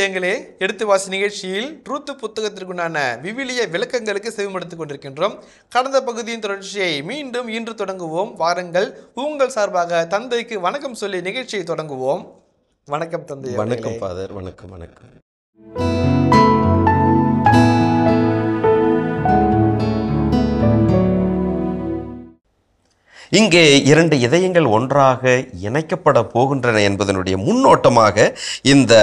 விடயங்களே எடுத்து வாசி நிகழ்ச்சியில் ட்ரூத்து புத்தகத்திற்குண்டான விவிலிய விளக்கங்களுக்கு செவிமடுத்துக் கொண்டிருக்கின்றோம் கடந்த பகுதியின் தொடர்ச்சியை மீண்டும் இன்று தொடங்குவோம் வாருங்கள் உங்கள் சார்பாக தந்தைக்கு வணக்கம் சொல்லி நிகழ்ச்சியை தொடங்குவோம் வணக்கம் தந்தை வணக்கம் ஃபாதர் வணக்கம் வணக்கம் இங்கே இரண்டு இதயங்கள் ஒன்றாக இணைக்கப்பட போகின்றன என்பதனுடைய முன்னோட்டமாக இந்த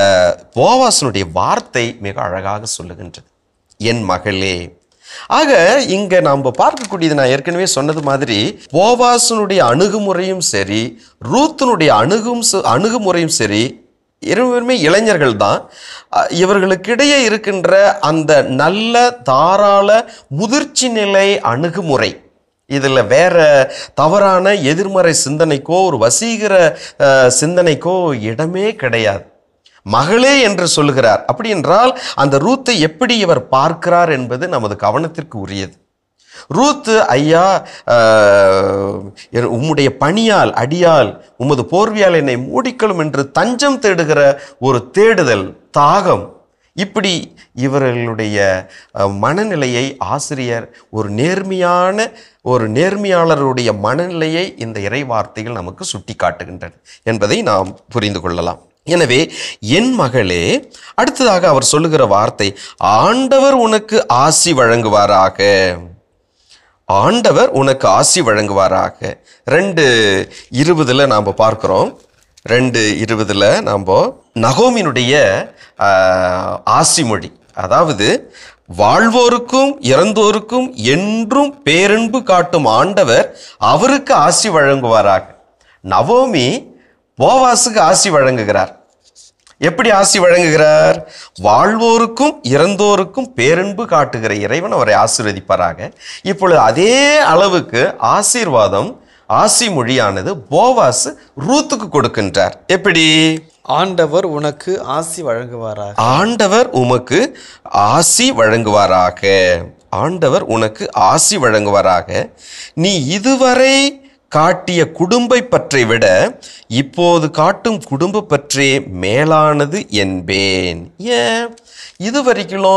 போவாசனுடைய வார்த்தை மிக அழகாக சொல்லுகின்றது என் மகளே ஆக இங்கே நாம் பார்க்கக்கூடியது நான் ஏற்கனவே சொன்னது மாதிரி போவாசனுடைய அணுகுமுறையும் சரி ரூத்தனுடைய அணுகும் அணுகுமுறையும் சரி இருவருமே இளைஞர்கள் தான் இவர்களுக்கிடையே இருக்கின்ற அந்த நல்ல தாராள முதிர்ச்சி நிலை அணுகுமுறை இதில் வேற தவறான எதிர்மறை சிந்தனைக்கோ ஒரு வசீகர சிந்தனைக்கோ இடமே கிடையாது மகளே என்று சொல்லுகிறார் அப்படி என்றால் அந்த ரூத்தை எப்படி இவர் பார்க்கிறார் என்பது நமது கவனத்திற்கு உரியது ரூத்து ஐயா உம்முடைய பணியால் அடியால் உமது போர்வியால் என்னை மூடிக்கொள்ளும் என்று தஞ்சம் தேடுகிற ஒரு தேடுதல் தாகம் இப்படி இவர்களுடைய மனநிலையை ஆசிரியர் ஒரு நேர்மையான ஒரு நேர்மையாளருடைய மனநிலையை இந்த இறைவார்த்தைகள் நமக்கு சுட்டி காட்டுகின்றன என்பதை நாம் புரிந்து கொள்ளலாம் எனவே என் மகளே அடுத்ததாக அவர் சொல்லுகிற வார்த்தை ஆண்டவர் உனக்கு ஆசி வழங்குவாராக ஆண்டவர் உனக்கு ஆசி வழங்குவாராக ரெண்டு இருபதில் நாம் பார்க்குறோம் ரெண்டு இருபதில் நாம் நகோமினுடைய ஆசி மொழி அதாவது வாழ்வோருக்கும் இறந்தோருக்கும் என்றும் பேரன்பு காட்டும் ஆண்டவர் அவருக்கு ஆசி வழங்குவாராக நவோமி போவாசுக்கு ஆசி வழங்குகிறார் எப்படி ஆசி வழங்குகிறார் வாழ்வோருக்கும் இறந்தோருக்கும் பேரன்பு காட்டுகிற இறைவன் அவரை ஆசீர்வதிப்பாராக இப்பொழுது அதே அளவுக்கு ஆசீர்வாதம் ஆசி மொழியானது போவாசு ரூத்துக்கு கொடுக்கின்றார் எப்படி ஆண்டவர் உனக்கு ஆசி வழங்குவாராக ஆண்டவர் உமக்கு ஆசி வழங்குவாராக ஆண்டவர் உனக்கு ஆசி வழங்குவாராக நீ இதுவரை காட்டிய குடும்பை பற்றி விட இப்போது காட்டும் குடும்ப பற்றே மேலானது என்பேன் ஏன் இதுவரைக்கும்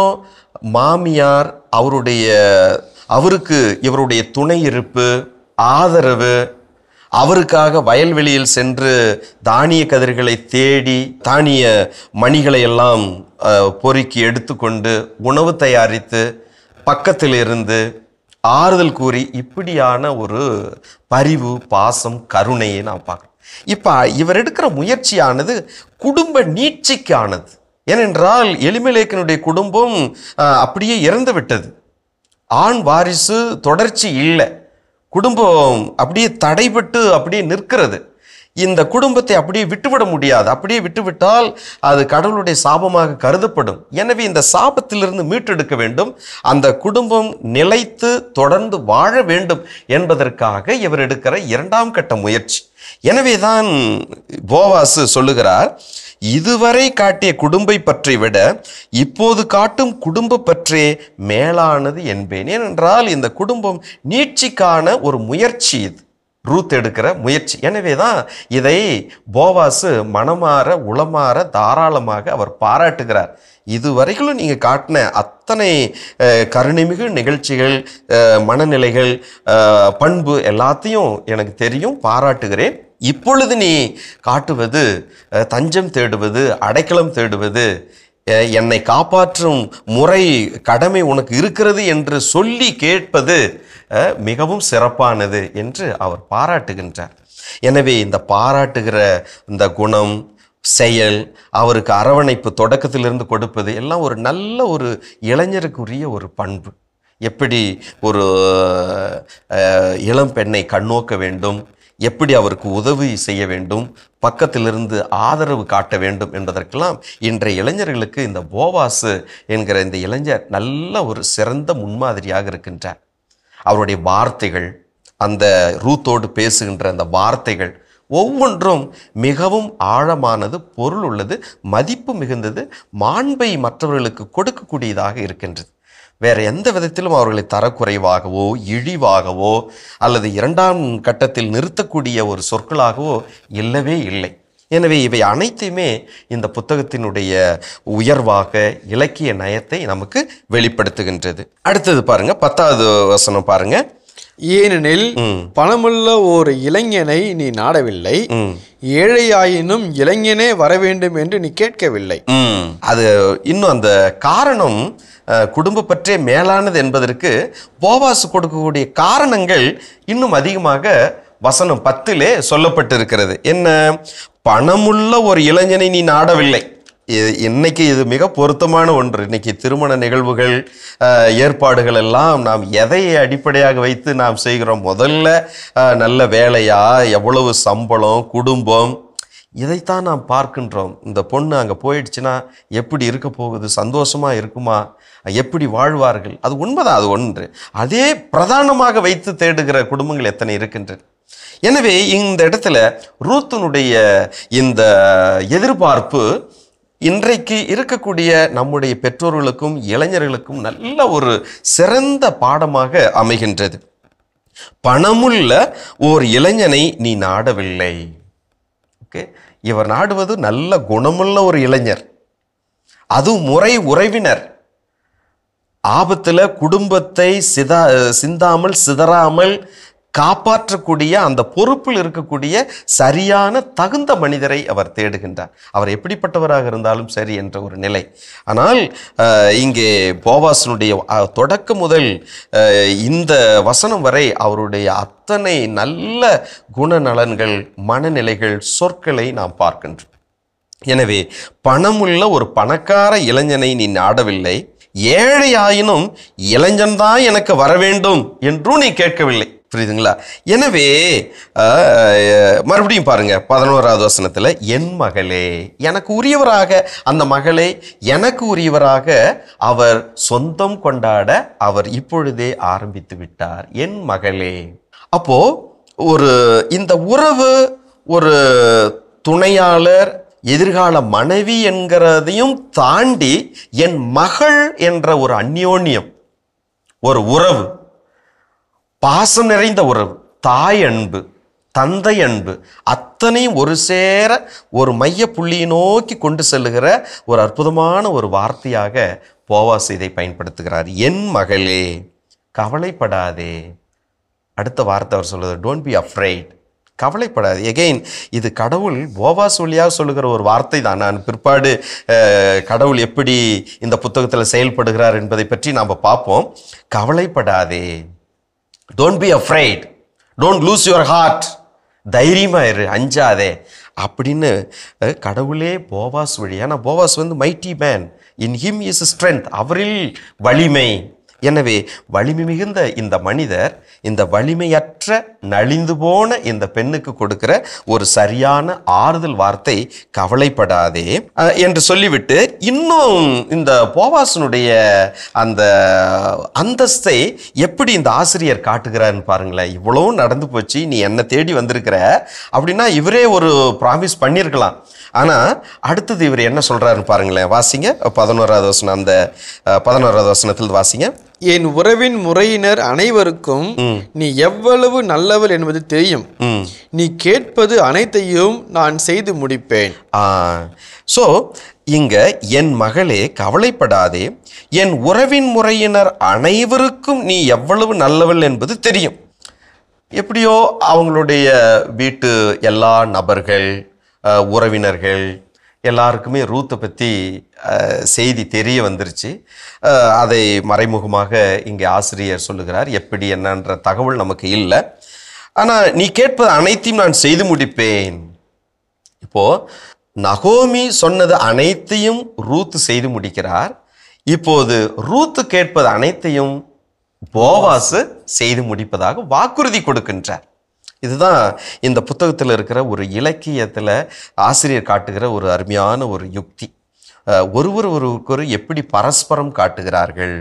மாமியார் அவருடைய அவருக்கு இவருடைய துணை இருப்பு ஆதரவு அவருக்காக வயல்வெளியில் சென்று தானிய கதிர்களை தேடி தானிய மணிகளை எல்லாம் பொறுக்கி எடுத்துக்கொண்டு உணவு தயாரித்து பக்கத்தில் இருந்து ஆறுதல் கூறி இப்படியான ஒரு பரிவு பாசம் கருணையை நான் பார்க்குறேன் இப்போ இவர் எடுக்கிற முயற்சியானது குடும்ப நீட்சிக்கானது ஏனென்றால் எளிமலேக்கனுடைய குடும்பம் அப்படியே இறந்து விட்டது ஆண் வாரிசு தொடர்ச்சி இல்லை குடும்பம் அப்படியே தடைபட்டு அப்படியே நிற்கிறது இந்த குடும்பத்தை அப்படியே விட்டுவிட முடியாது அப்படியே விட்டுவிட்டால் அது கடவுளுடைய சாபமாக கருதப்படும் எனவே இந்த சாபத்திலிருந்து மீட்டெடுக்க வேண்டும் அந்த குடும்பம் நிலைத்து தொடர்ந்து வாழ வேண்டும் என்பதற்காக இவர் எடுக்கிற இரண்டாம் கட்ட முயற்சி எனவே தான் போவாசு சொல்லுகிறார் இதுவரை காட்டிய குடும்பை பற்றி விட இப்போது காட்டும் குடும்ப பற்றே மேலானது என்பேன் ஏனென்றால் இந்த குடும்பம் நீட்சிக்கான ஒரு முயற்சி இது ரூத் எடுக்கிற முயற்சி எனவே தான் இதை போவாசு மனமாற உளமாற தாராளமாக அவர் பாராட்டுகிறார் இதுவரைக்கும் நீங்கள் காட்டின அத்தனை கருணைமிகு நிகழ்ச்சிகள் மனநிலைகள் பண்பு எல்லாத்தையும் எனக்கு தெரியும் பாராட்டுகிறேன் இப்பொழுது நீ காட்டுவது தஞ்சம் தேடுவது அடைக்கலம் தேடுவது என்னை காப்பாற்றும் முறை கடமை உனக்கு இருக்கிறது என்று சொல்லி கேட்பது மிகவும் சிறப்பானது என்று அவர் பாராட்டுகின்றார் எனவே இந்த பாராட்டுகிற இந்த குணம் செயல் அவருக்கு அரவணைப்பு தொடக்கத்திலிருந்து கொடுப்பது எல்லாம் ஒரு நல்ல ஒரு இளைஞருக்குரிய ஒரு பண்பு எப்படி ஒரு இளம் பெண்ணை கண்ணோக்க வேண்டும் எப்படி அவருக்கு உதவி செய்ய வேண்டும் பக்கத்திலிருந்து ஆதரவு காட்ட வேண்டும் என்பதற்கெல்லாம் இன்றைய இளைஞர்களுக்கு இந்த போவாசு என்கிற இந்த இளைஞர் நல்ல ஒரு சிறந்த முன்மாதிரியாக இருக்கின்றார் அவருடைய வார்த்தைகள் அந்த ரூத்தோடு பேசுகின்ற அந்த வார்த்தைகள் ஒவ்வொன்றும் மிகவும் ஆழமானது பொருள் உள்ளது மதிப்பு மிகுந்தது மாண்பை மற்றவர்களுக்கு கொடுக்கக்கூடியதாக இருக்கின்றது வேறு எந்த விதத்திலும் அவர்களை தரக்குறைவாகவோ இழிவாகவோ அல்லது இரண்டாம் கட்டத்தில் நிறுத்தக்கூடிய ஒரு சொற்களாகவோ இல்லவே இல்லை எனவே இவை அனைத்தையுமே இந்த புத்தகத்தினுடைய உயர்வாக இலக்கிய நயத்தை நமக்கு வெளிப்படுத்துகின்றது அடுத்தது பாருங்க பத்தாவது வசனம் பாருங்கள் ஏனெனில் பணமுள்ள ஒரு இளைஞனை நீ நாடவில்லை ஏழையாயினும் இளைஞனே வர வேண்டும் என்று நீ கேட்கவில்லை அது இன்னும் அந்த காரணம் குடும்ப பற்றே மேலானது என்பதற்கு போவாசு கொடுக்கக்கூடிய காரணங்கள் இன்னும் அதிகமாக வசனம் பத்திலே சொல்லப்பட்டிருக்கிறது என்ன பணமுள்ள ஒரு இளைஞனை நீ நாடவில்லை இது இன்னைக்கு இது மிக பொருத்தமான ஒன்று இன்னைக்கு திருமண நிகழ்வுகள் ஏற்பாடுகள் எல்லாம் நாம் எதை அடிப்படையாக வைத்து நாம் செய்கிறோம் முதல்ல நல்ல வேலையா எவ்வளவு சம்பளம் குடும்பம் இதைத்தான் நாம் பார்க்கின்றோம் இந்த பொண்ணு அங்கே போயிடுச்சுன்னா எப்படி இருக்க போகுது சந்தோஷமாக இருக்குமா எப்படி வாழ்வார்கள் அது உண்மைதான் அது ஒன்று அதே பிரதானமாக வைத்து தேடுகிற குடும்பங்கள் எத்தனை இருக்கின்றன எனவே இந்த இடத்துல ரூத்தனுடைய இந்த எதிர்பார்ப்பு இன்றைக்கு இருக்கக்கூடிய நம்முடைய பெற்றோர்களுக்கும் இளைஞர்களுக்கும் நல்ல ஒரு சிறந்த பாடமாக அமைகின்றது பணமுள்ள ஓர் இளைஞனை நீ நாடவில்லை ஓகே இவர் நாடுவது நல்ல குணமுள்ள ஒரு இளைஞர் அது முறை உறவினர் ஆபத்தில் குடும்பத்தை சிதா சிந்தாமல் சிதறாமல் காப்பாற்றக்கூடிய அந்த பொறுப்பில் இருக்கக்கூடிய சரியான தகுந்த மனிதரை அவர் தேடுகின்றார் அவர் எப்படிப்பட்டவராக இருந்தாலும் சரி என்ற ஒரு நிலை ஆனால் இங்கே போவாசனுடைய தொடக்க முதல் இந்த வசனம் வரை அவருடைய அத்தனை நல்ல குணநலன்கள் மனநிலைகள் சொற்களை நாம் பார்க்கின்றோம் எனவே பணமுள்ள ஒரு பணக்கார இளைஞனை நீ நாடவில்லை ஏழையாயினும் இளைஞன்தான் எனக்கு வர வேண்டும் என்றும் நீ கேட்கவில்லை புரியுதுங்களா எனவே மறுபடியும் பாருங்க பதினோராவது வசனத்தில் என் மகளே எனக்கு உரியவராக அந்த மகளே எனக்கு உரியவராக அவர் சொந்தம் கொண்டாட அவர் இப்பொழுதே ஆரம்பித்து விட்டார் என் மகளே அப்போ ஒரு இந்த உறவு ஒரு துணையாளர் எதிர்கால மனைவி என்கிறதையும் தாண்டி என் மகள் என்ற ஒரு அந்யோன்யம் ஒரு உறவு பாசம் நிறைந்த உறவு தாய் அன்பு தந்தை அன்பு அத்தனையும் ஒரு சேர ஒரு மைய புள்ளியை நோக்கி கொண்டு செல்லுகிற ஒரு அற்புதமான ஒரு வார்த்தையாக போவாஸ் இதை பயன்படுத்துகிறார் என் மகளே கவலைப்படாதே அடுத்த வார்த்தை அவர் சொல்லுது டோன்ட் பி அஃப்ரைட் கவலைப்படாது எகெயின் இது கடவுள் போவாஸ் வழியாக சொல்லுகிற ஒரு வார்த்தை தான் நான் பிற்பாடு கடவுள் எப்படி இந்த புத்தகத்தில் செயல்படுகிறார் என்பதை பற்றி நாம் பார்ப்போம் கவலைப்படாதே don't be afraid don't lose your heart தைரியமாக இரு அஞ்சாதே அப்படின்னு கடவுளே போவாஸ் வழி ஆனால் போவாஸ் வந்து mighty man in him is strength அவரில் வலிமை எனவே வலிமை மிகுந்த இந்த மனிதர் இந்த வலிமையற்ற வளரற்ற நலிந்து போன இந்த பெண்ணுக்கு கொடுக்கிற ஒரு சரியான ஆறுதல் வார்த்தை கவலைப்படாதே என்று சொல்லிவிட்டு இன்னும் இந்த போவாசனுடைய அந்த அந்தஸ்தை எப்படி இந்த ஆசிரியர் காட்டுகிறாருன்னு பாருங்களேன் இவ்வளவும் நடந்து போச்சு நீ என்னை தேடி வந்திருக்கிற அப்படின்னா இவரே ஒரு ப்ராமிஸ் பண்ணியிருக்கலாம் ஆனால் அடுத்தது இவர் என்ன சொல்கிறாருன்னு பாருங்களேன் வாசிங்க பதினோராவது வசனம் அந்த பதினோராவது வசனத்தில் வாசிங்க என் உறவின் முறையினர் அனைவருக்கும் நீ எவ்வளவு நல்லவள் என்பது தெரியும் நீ கேட்பது அனைத்தையும் நான் செய்து முடிப்பேன் ஸோ இங்க என் மகளே கவலைப்படாதே என் உறவின் முறையினர் அனைவருக்கும் நீ எவ்வளவு நல்லவள் என்பது தெரியும் எப்படியோ அவங்களுடைய வீட்டு எல்லா நபர்கள் உறவினர்கள் எல்லாருக்குமே ரூத்தை பற்றி செய்தி தெரிய வந்துருச்சு அதை மறைமுகமாக இங்கே ஆசிரியர் சொல்லுகிறார் எப்படி என்னன்ற தகவல் நமக்கு இல்லை ஆனால் நீ கேட்பது அனைத்தையும் நான் செய்து முடிப்பேன் இப்போது நகோமி சொன்னது அனைத்தையும் ரூத்து செய்து முடிக்கிறார் இப்போது ரூத்து கேட்பது அனைத்தையும் போவாசு செய்து முடிப்பதாக வாக்குறுதி கொடுக்கின்றார் இதுதான் இந்த புத்தகத்தில் இருக்கிற ஒரு இலக்கியத்தில் ஆசிரியர் காட்டுகிற ஒரு அருமையான ஒரு யுக்தி ஒருவர் ஒருவருக்கொரு எப்படி பரஸ்பரம் காட்டுகிறார்கள்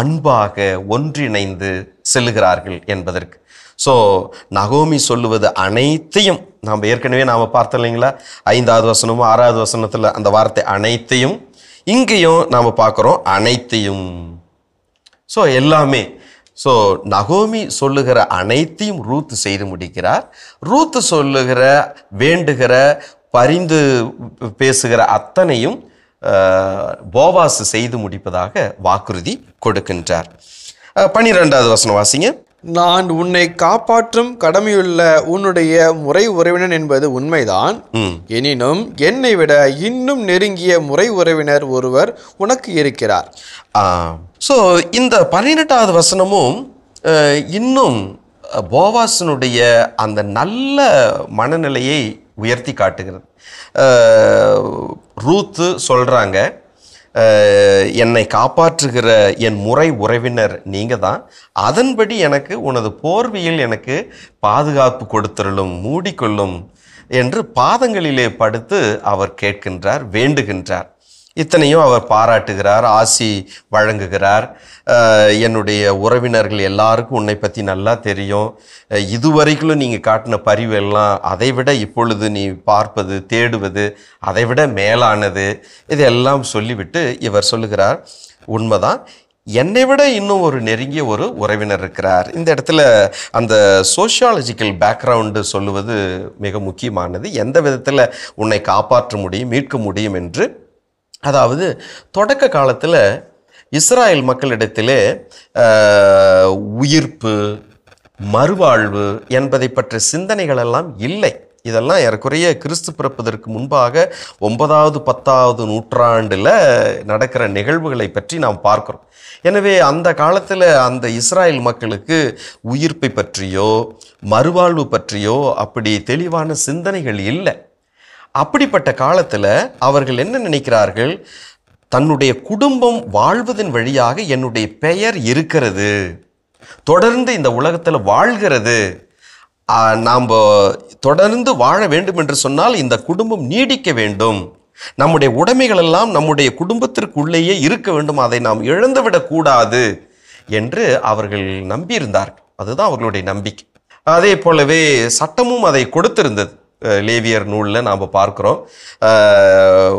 அன்பாக ஒன்றிணைந்து செல்லுகிறார்கள் என்பதற்கு ஸோ நகோமி சொல்லுவது அனைத்தையும் நாம் ஏற்கனவே நாம் பார்த்தோம் இல்லைங்களா ஐந்தாவது வசனமும் ஆறாவது வசனத்தில் அந்த வார்த்தை அனைத்தையும் இங்கேயும் நாம் பார்க்குறோம் அனைத்தையும் ஸோ எல்லாமே ஸோ நகோமி சொல்லுகிற அனைத்தையும் ரூத்து செய்து முடிக்கிறார் ரூத்து சொல்லுகிற வேண்டுகிற பரிந்து பேசுகிற அத்தனையும் போவாசு செய்து முடிப்பதாக வாக்குறுதி கொடுக்கின்றார் பனிரெண்டாவது வசனம் வாசிங்க நான் உன்னை காப்பாற்றும் கடமையுள்ள உன்னுடைய முறை உறவினன் என்பது உண்மைதான் எனினும் என்னை விட இன்னும் நெருங்கிய முறை உறவினர் ஒருவர் உனக்கு இருக்கிறார் ஸோ இந்த பதினெட்டாவது வசனமும் இன்னும் போவாசனுடைய அந்த நல்ல மனநிலையை உயர்த்தி காட்டுகிறது ரூத்து சொல்கிறாங்க என்னை காப்பாற்றுகிற என் முறை உறவினர் நீங்கள் தான் அதன்படி எனக்கு உனது போர்வியில் எனக்கு பாதுகாப்பு கொடுத்துருளும் மூடிக்கொள்ளும் என்று பாதங்களிலே படுத்து அவர் கேட்கின்றார் வேண்டுகின்றார் இத்தனையும் அவர் பாராட்டுகிறார் ஆசி வழங்குகிறார் என்னுடைய உறவினர்கள் எல்லாருக்கும் உன்னை பற்றி நல்லா தெரியும் இதுவரைக்கும் நீங்கள் காட்டின பரிவெல்லாம் எல்லாம் அதை விட இப்பொழுது நீ பார்ப்பது தேடுவது அதை விட மேலானது இதெல்லாம் சொல்லிவிட்டு இவர் சொல்லுகிறார் உண்மைதான் என்னை விட இன்னும் ஒரு நெருங்கிய ஒரு உறவினர் இருக்கிறார் இந்த இடத்துல அந்த சோஷியாலஜிக்கல் பேக்ரவுண்டு சொல்லுவது மிக முக்கியமானது எந்த விதத்தில் உன்னை காப்பாற்ற முடியும் மீட்க முடியும் என்று அதாவது தொடக்க காலத்தில் இஸ்ராயல் மக்களிடத்திலே உயிர்ப்பு மறுவாழ்வு என்பதை பற்றிய சிந்தனைகள் எல்லாம் இல்லை இதெல்லாம் ஏறக்குறைய கிறிஸ்து பிறப்பதற்கு முன்பாக ஒன்பதாவது பத்தாவது நூற்றாண்டில் நடக்கிற நிகழ்வுகளை பற்றி நாம் பார்க்குறோம் எனவே அந்த காலத்தில் அந்த இஸ்ராயல் மக்களுக்கு உயிர்ப்பை பற்றியோ மறுவாழ்வு பற்றியோ அப்படி தெளிவான சிந்தனைகள் இல்லை அப்படிப்பட்ட காலத்தில் அவர்கள் என்ன நினைக்கிறார்கள் தன்னுடைய குடும்பம் வாழ்வதன் வழியாக என்னுடைய பெயர் இருக்கிறது தொடர்ந்து இந்த உலகத்தில் வாழ்கிறது நாம் தொடர்ந்து வாழ வேண்டும் என்று சொன்னால் இந்த குடும்பம் நீடிக்க வேண்டும் நம்முடைய உடைமைகள் எல்லாம் நம்முடைய குடும்பத்திற்குள்ளேயே இருக்க வேண்டும் அதை நாம் இழந்துவிடக்கூடாது என்று அவர்கள் நம்பியிருந்தார்கள் அதுதான் அவர்களுடைய நம்பிக்கை அதே போலவே சட்டமும் அதை கொடுத்திருந்தது லேவியர் நூலில் நாம் பார்க்குறோம்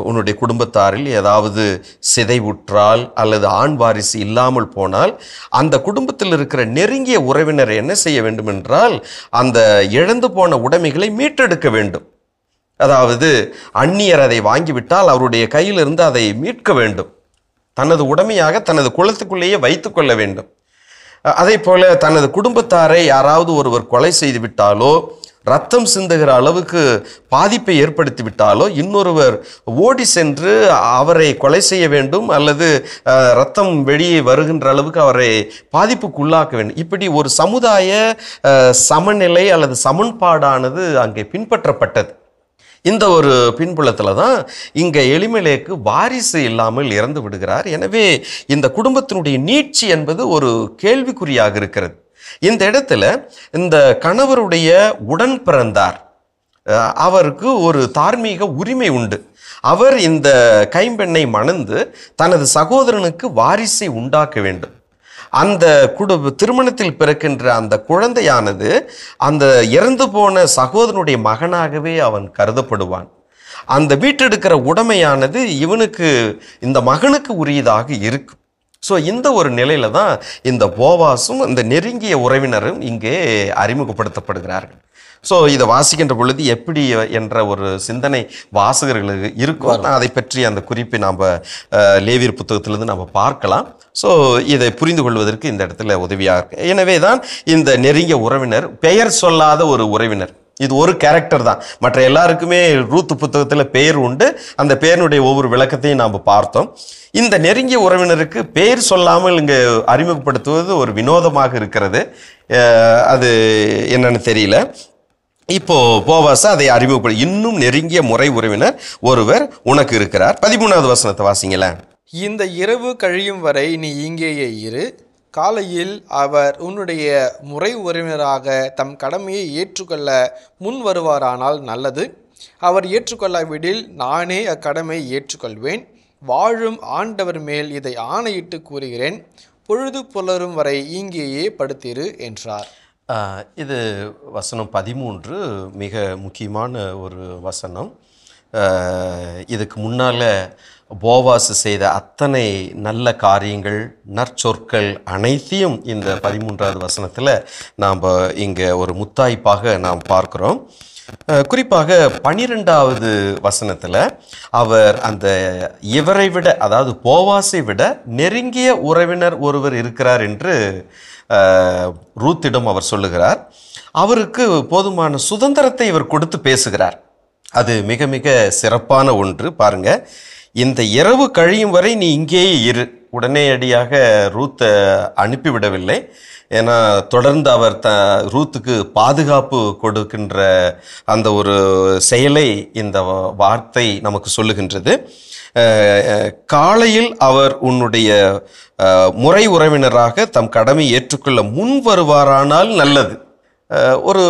உன்னுடைய குடும்பத்தாரில் ஏதாவது சிதைவுற்றால் அல்லது ஆண் வாரிசு இல்லாமல் போனால் அந்த குடும்பத்தில் இருக்கிற நெருங்கிய உறவினர் என்ன செய்ய வேண்டும் என்றால் அந்த இழந்து போன உடைமைகளை மீட்டெடுக்க வேண்டும் அதாவது அந்நியர் அதை வாங்கிவிட்டால் அவருடைய கையிலிருந்து அதை மீட்க வேண்டும் தனது உடமையாக தனது குளத்துக்குள்ளேயே வைத்து கொள்ள வேண்டும் அதே போல தனது குடும்பத்தாரை யாராவது ஒருவர் கொலை செய்து விட்டாலோ ரத்தம் சிந்துகிற அளவுக்கு பாதிப்பை ஏற்படுத்தி விட்டாலோ இன்னொருவர் ஓடி சென்று அவரை கொலை செய்ய வேண்டும் அல்லது ரத்தம் வெளியே வருகின்ற அளவுக்கு அவரை பாதிப்புக்குள்ளாக்க வேண்டும் இப்படி ஒரு சமுதாய சமநிலை அல்லது சமன்பாடானது அங்கே பின்பற்றப்பட்டது இந்த ஒரு பின்புலத்தில் தான் இங்கே எளிமலேக்கு வாரிசு இல்லாமல் இறந்து விடுகிறார் எனவே இந்த குடும்பத்தினுடைய நீட்சி என்பது ஒரு கேள்விக்குறியாக இருக்கிறது இந்த இடத்துல இந்த கணவருடைய உடன் பிறந்தார் அவருக்கு ஒரு தார்மீக உரிமை உண்டு அவர் இந்த கைம்பெண்ணை மணந்து தனது சகோதரனுக்கு வாரிசை உண்டாக்க வேண்டும் அந்த குடும்ப திருமணத்தில் பிறக்கின்ற அந்த குழந்தையானது அந்த இறந்து போன சகோதரனுடைய மகனாகவே அவன் கருதப்படுவான் அந்த வீட்டெடுக்கிற உடைமையானது இவனுக்கு இந்த மகனுக்கு உரியதாக இருக்கும் ஸோ இந்த ஒரு நிலையில தான் இந்த போவாசும் இந்த நெருங்கிய உறவினரும் இங்கே அறிமுகப்படுத்தப்படுகிறார்கள் ஸோ இதை வாசிக்கின்ற பொழுது எப்படி என்ற ஒரு சிந்தனை வாசகர்களுக்கு இருக்கும் அதை பற்றி அந்த குறிப்பை நாம் லேவியர் புத்தகத்திலிருந்து நம்ம பார்க்கலாம் ஸோ இதை புரிந்து கொள்வதற்கு இந்த இடத்துல உதவியாக இருக்கு எனவே தான் இந்த நெருங்கிய உறவினர் பெயர் சொல்லாத ஒரு உறவினர் இது ஒரு கேரக்டர் தான் மற்ற எல்லாருக்குமே ரூத்து புத்தகத்தில் பெயர் உண்டு அந்த பெயருடைய ஒவ்வொரு விளக்கத்தையும் நாம் பார்த்தோம் இந்த நெருங்கிய உறவினருக்கு பெயர் சொல்லாமல் இங்கே அறிமுகப்படுத்துவது ஒரு வினோதமாக இருக்கிறது அது என்னன்னு தெரியல இப்போ போவாச அதை அறிமுகப்படு இன்னும் நெருங்கிய முறை உறவினர் ஒருவர் உனக்கு இருக்கிறார் பதிமூணாவது வசனத்தை வாசிங்களேன் இந்த இரவு கழியும் வரை நீ இங்கேயே இரு காலையில் அவர் உன்னுடைய முறை உறவினராக தம் கடமையை ஏற்றுக்கொள்ள முன் வருவாரானால் நல்லது அவர் ஏற்றுக்கொள்ளாவிடில் நானே அக்கடமை ஏற்றுக்கொள்வேன் வாழும் ஆண்டவர் மேல் இதை ஆணையிட்டு கூறுகிறேன் பொழுது புலரும் வரை இங்கேயே படுத்திரு என்றார் இது வசனம் பதிமூன்று மிக முக்கியமான ஒரு வசனம் இதுக்கு முன்னால் போவாசு செய்த அத்தனை நல்ல காரியங்கள் நற்சொற்கள் அனைத்தையும் இந்த பதிமூன்றாவது வசனத்தில் நாம் இங்கே ஒரு முத்தாய்ப்பாக நாம் பார்க்குறோம் குறிப்பாக பனிரெண்டாவது வசனத்தில் அவர் அந்த இவரை விட அதாவது போவாசை விட நெருங்கிய உறவினர் ஒருவர் இருக்கிறார் என்று ரூத்திடம் அவர் சொல்லுகிறார் அவருக்கு போதுமான சுதந்திரத்தை இவர் கொடுத்து பேசுகிறார் அது மிக மிக சிறப்பான ஒன்று பாருங்கள் இந்த இரவு கழியும் வரை நீ இங்கேயே இரு உடனேயடியாக ரூத்தை அனுப்பிவிடவில்லை ஏன்னா தொடர்ந்து அவர் த ரூத்துக்கு பாதுகாப்பு கொடுக்கின்ற அந்த ஒரு செயலை இந்த வார்த்தை நமக்கு சொல்லுகின்றது காலையில் அவர் உன்னுடைய முறை உறவினராக தம் கடமை ஏற்றுக்கொள்ள முன் வருவாரானால் நல்லது ஒரு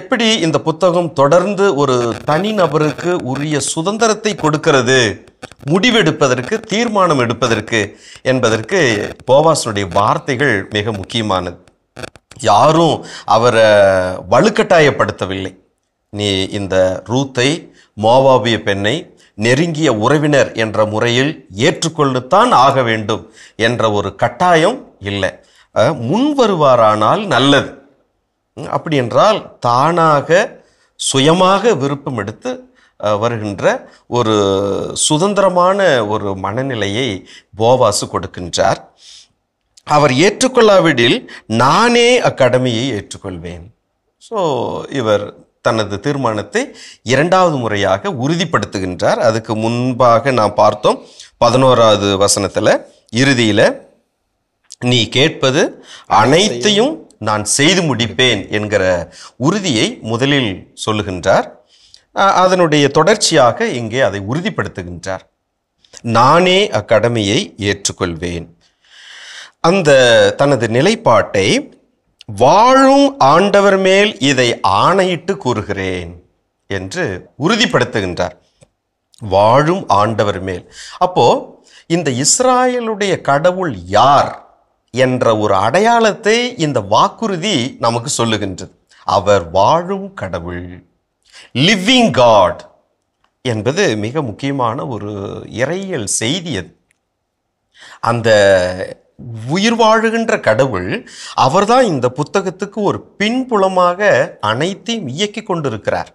எப்படி இந்த புத்தகம் தொடர்ந்து ஒரு தனிநபருக்கு உரிய சுதந்திரத்தை கொடுக்கிறது முடிவெடுப்பதற்கு தீர்மானம் எடுப்பதற்கு என்பதற்கு போவாசனுடைய வார்த்தைகள் மிக முக்கியமானது யாரும் அவரை வலுக்கட்டாயப்படுத்தவில்லை நீ இந்த ரூத்தை மோவாபிய பெண்ணை நெருங்கிய உறவினர் என்ற முறையில் ஏற்றுக்கொள்ளத்தான் ஆக வேண்டும் என்ற ஒரு கட்டாயம் இல்லை முன் வருவாரானால் நல்லது அப்படி என்றால் தானாக சுயமாக விருப்பம் எடுத்து வருகின்ற ஒரு சுதந்திரமான ஒரு மனநிலையை போவாசு கொடுக்கின்றார் அவர் ஏற்றுக்கொள்ளாவிடில் நானே அக்கடமையை ஏற்றுக்கொள்வேன் ஸோ இவர் தனது தீர்மானத்தை இரண்டாவது முறையாக உறுதிப்படுத்துகின்றார் அதுக்கு முன்பாக நாம் பார்த்தோம் பதினோராவது வசனத்தில் இறுதியில் நீ கேட்பது அனைத்தையும் நான் செய்து முடிப்பேன் என்கிற உறுதியை முதலில் சொல்லுகின்றார் அதனுடைய தொடர்ச்சியாக இங்கே அதை உறுதிப்படுத்துகின்றார் நானே அக்கடமையை ஏற்றுக்கொள்வேன் அந்த தனது நிலைப்பாட்டை வாழும் ஆண்டவர் மேல் இதை ஆணையிட்டு கூறுகிறேன் என்று உறுதிப்படுத்துகின்றார் வாழும் ஆண்டவர் மேல் அப்போ இந்த இஸ்ராயலுடைய கடவுள் யார் என்ற ஒரு அடையாளத்தை இந்த வாக்குறுதி நமக்கு சொல்லுகின்றது அவர் வாழும் கடவுள் லிவிங் காட் என்பது மிக முக்கியமான ஒரு இறையியல் செய்தி அது அந்த உயிர் வாழுகின்ற கடவுள் அவர்தான் இந்த புத்தகத்துக்கு ஒரு பின்புலமாக அனைத்தையும் இயக்கி கொண்டிருக்கிறார்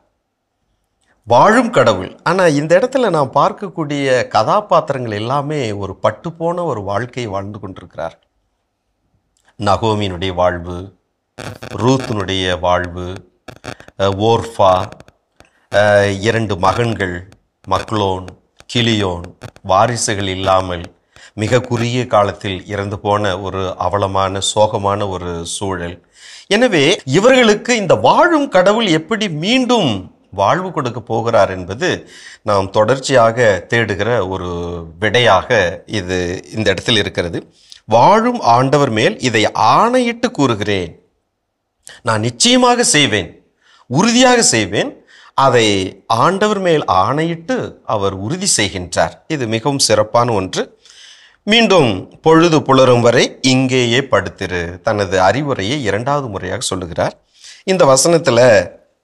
வாழும் கடவுள் ஆனால் இந்த இடத்துல நான் பார்க்கக்கூடிய கதாபாத்திரங்கள் எல்லாமே ஒரு பட்டு போன ஒரு வாழ்க்கையை வாழ்ந்து கொண்டிருக்கிறார் நகோமியினுடைய வாழ்வு ரூத்தினுடைய வாழ்வு ஓர்ஃபா இரண்டு மகன்கள் மக்ளோன் கிளியோன் வாரிசுகள் இல்லாமல் மிக குறுகிய காலத்தில் இறந்து போன ஒரு அவலமான சோகமான ஒரு சூழல் எனவே இவர்களுக்கு இந்த வாழும் கடவுள் எப்படி மீண்டும் வாழ்வு கொடுக்க போகிறார் என்பது நாம் தொடர்ச்சியாக தேடுகிற ஒரு விடையாக இது இந்த இடத்தில் இருக்கிறது வாழும் ஆண்டவர் மேல் இதை ஆணையிட்டு கூறுகிறேன் நான் நிச்சயமாக செய்வேன் உறுதியாக செய்வேன் அதை ஆண்டவர் மேல் ஆணையிட்டு அவர் உறுதி செய்கின்றார் இது மிகவும் சிறப்பான ஒன்று மீண்டும் பொழுது புலரும் வரை இங்கேயே படுத்திரு தனது அறிவுரையை இரண்டாவது முறையாக சொல்லுகிறார் இந்த வசனத்தில்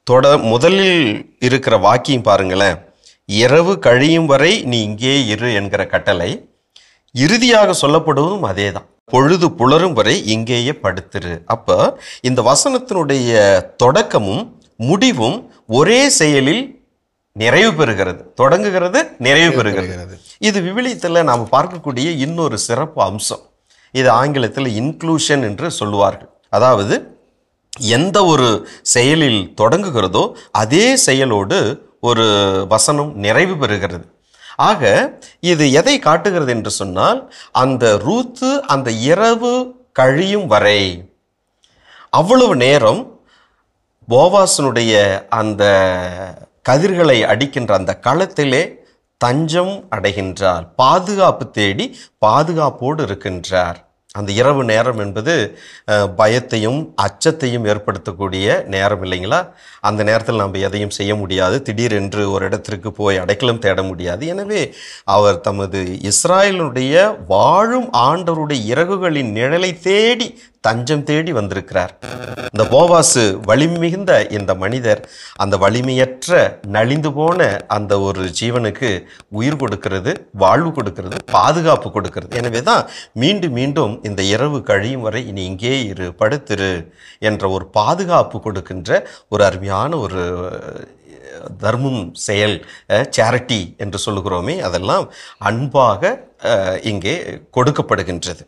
தொட முதலில் இருக்கிற வாக்கியம் பாருங்களேன் இரவு கழியும் வரை நீ இங்கே இரு என்கிற கட்டளை இறுதியாக சொல்லப்படுவதும் அதே தான் பொழுது புலரும் வரை இங்கேயே படுத்திரு அப்போ இந்த வசனத்தினுடைய தொடக்கமும் முடிவும் ஒரே செயலில் நிறைவு பெறுகிறது தொடங்குகிறது நிறைவு பெறுகிறது இது விவிலியத்தில் நாம் பார்க்கக்கூடிய இன்னொரு சிறப்பு அம்சம் இது ஆங்கிலத்தில் இன்க்ளூஷன் என்று சொல்லுவார்கள் அதாவது எந்த ஒரு செயலில் தொடங்குகிறதோ அதே செயலோடு ஒரு வசனம் நிறைவு பெறுகிறது ஆக இது எதை காட்டுகிறது என்று சொன்னால் அந்த ரூத்து அந்த இரவு கழியும் வரை அவ்வளவு நேரம் போவாசனுடைய அந்த கதிர்களை அடிக்கின்ற அந்த களத்திலே தஞ்சம் அடைகின்றார் பாதுகாப்பு தேடி பாதுகாப்போடு இருக்கின்றார் அந்த இரவு நேரம் என்பது பயத்தையும் அச்சத்தையும் ஏற்படுத்தக்கூடிய நேரம் இல்லைங்களா அந்த நேரத்தில் நம்ம எதையும் செய்ய முடியாது திடீரென்று ஒரு இடத்திற்கு போய் அடைக்கலம் தேட முடியாது எனவே அவர் தமது இஸ்ராயலுடைய வாழும் ஆண்டவருடைய இறகுகளின் நிழலை தேடி தஞ்சம் தேடி வந்திருக்கிறார் இந்த போவாசு வலிமிகுந்த இந்த மனிதர் அந்த வலிமையற்ற நலிந்து போன அந்த ஒரு ஜீவனுக்கு உயிர் கொடுக்கிறது வாழ்வு கொடுக்கிறது பாதுகாப்பு கொடுக்கிறது எனவே தான் மீண்டும் மீண்டும் இந்த இரவு கழியும் வரை இனி இங்கே இரு படுத்திரு என்ற ஒரு பாதுகாப்பு கொடுக்கின்ற ஒரு அருமையான ஒரு தர்மம் செயல் சேரிட்டி என்று சொல்லுகிறோமே அதெல்லாம் அன்பாக இங்கே கொடுக்கப்படுகின்றது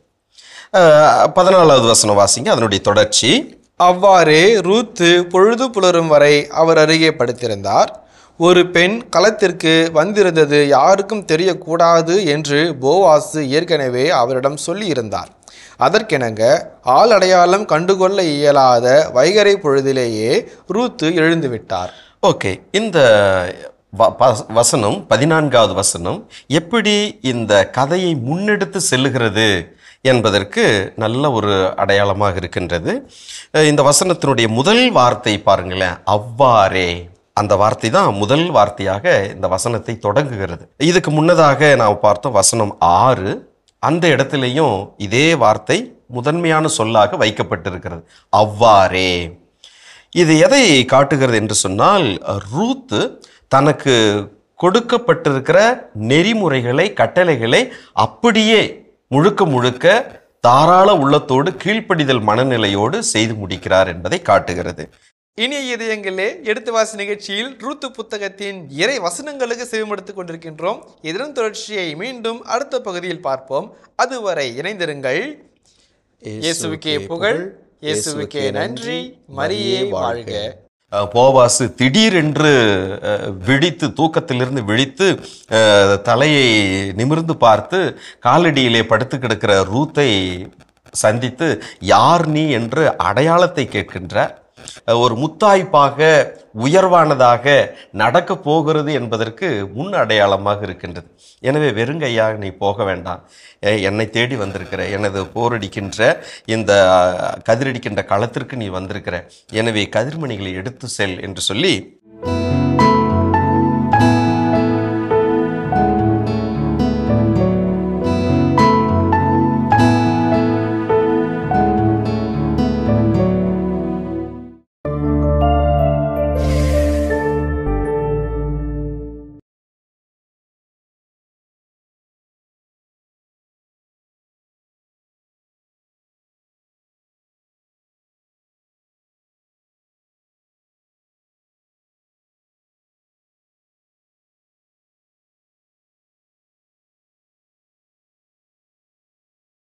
பதினாலாவது வசனம் வாசிங்க அதனுடைய தொடர்ச்சி அவ்வாறே ரூத்து பொழுது புலரும் வரை அவர் அருகே படுத்திருந்தார் ஒரு பெண் களத்திற்கு வந்திருந்தது யாருக்கும் தெரியக்கூடாது என்று போவாசு ஏற்கனவே அவரிடம் சொல்லியிருந்தார் அதற்கெனங்க ஆள் அடையாளம் கண்டுகொள்ள இயலாத வைகரை பொழுதிலேயே ரூத்து எழுந்துவிட்டார் ஓகே இந்த வசனம் பதினான்காவது வசனம் எப்படி இந்த கதையை முன்னெடுத்து செல்லுகிறது என்பதற்கு நல்ல ஒரு அடையாளமாக இருக்கின்றது இந்த வசனத்தினுடைய முதல் வார்த்தை பாருங்களேன் அவ்வாறே அந்த வார்த்தை தான் முதல் வார்த்தையாக இந்த வசனத்தை தொடங்குகிறது இதுக்கு முன்னதாக நாம் பார்த்தோம் வசனம் ஆறு அந்த இடத்துலையும் இதே வார்த்தை முதன்மையான சொல்லாக வைக்கப்பட்டிருக்கிறது அவ்வாறே இது எதை காட்டுகிறது என்று சொன்னால் ரூத்து தனக்கு கொடுக்கப்பட்டிருக்கிற நெறிமுறைகளை கட்டளைகளை அப்படியே முழுக்க முழுக்க தாராள உள்ளத்தோடு கீழ்ப்படிதல் மனநிலையோடு செய்து முடிக்கிறார் என்பதை காட்டுகிறது இனிய இதயங்களே எடுத்து வாசி நிகழ்ச்சியில் ரூத்து புத்தகத்தின் இறை வசனங்களுக்கு செவிமடுத்துக் கொண்டிருக்கின்றோம் இதன் தொடர்ச்சியை மீண்டும் அடுத்த பகுதியில் பார்ப்போம் அதுவரை இணைந்திருங்கள் இயேசுவுக்கே புகழ் இயேசுவுக்கே நன்றி மரியே வாழ்க போவாசு திடீரென்று விழித்து தூக்கத்திலிருந்து விழித்து தலையை நிமிர்ந்து பார்த்து காலடியிலே படுத்து கிடக்கிற ரூத்தை சந்தித்து யார் நீ என்று அடையாளத்தை கேட்கின்றார் ஒரு முத்தாய்ப்பாக உயர்வானதாக நடக்க போகிறது என்பதற்கு முன் அடையாளமாக இருக்கின்றது எனவே வெறுங்கையா நீ போக வேண்டாம் என்னை தேடி வந்திருக்கிற எனது போரடிக்கின்ற இந்த கதிரடிக்கின்ற களத்திற்கு நீ வந்திருக்கிற எனவே கதிர்மணிகளை எடுத்து செல் என்று சொல்லி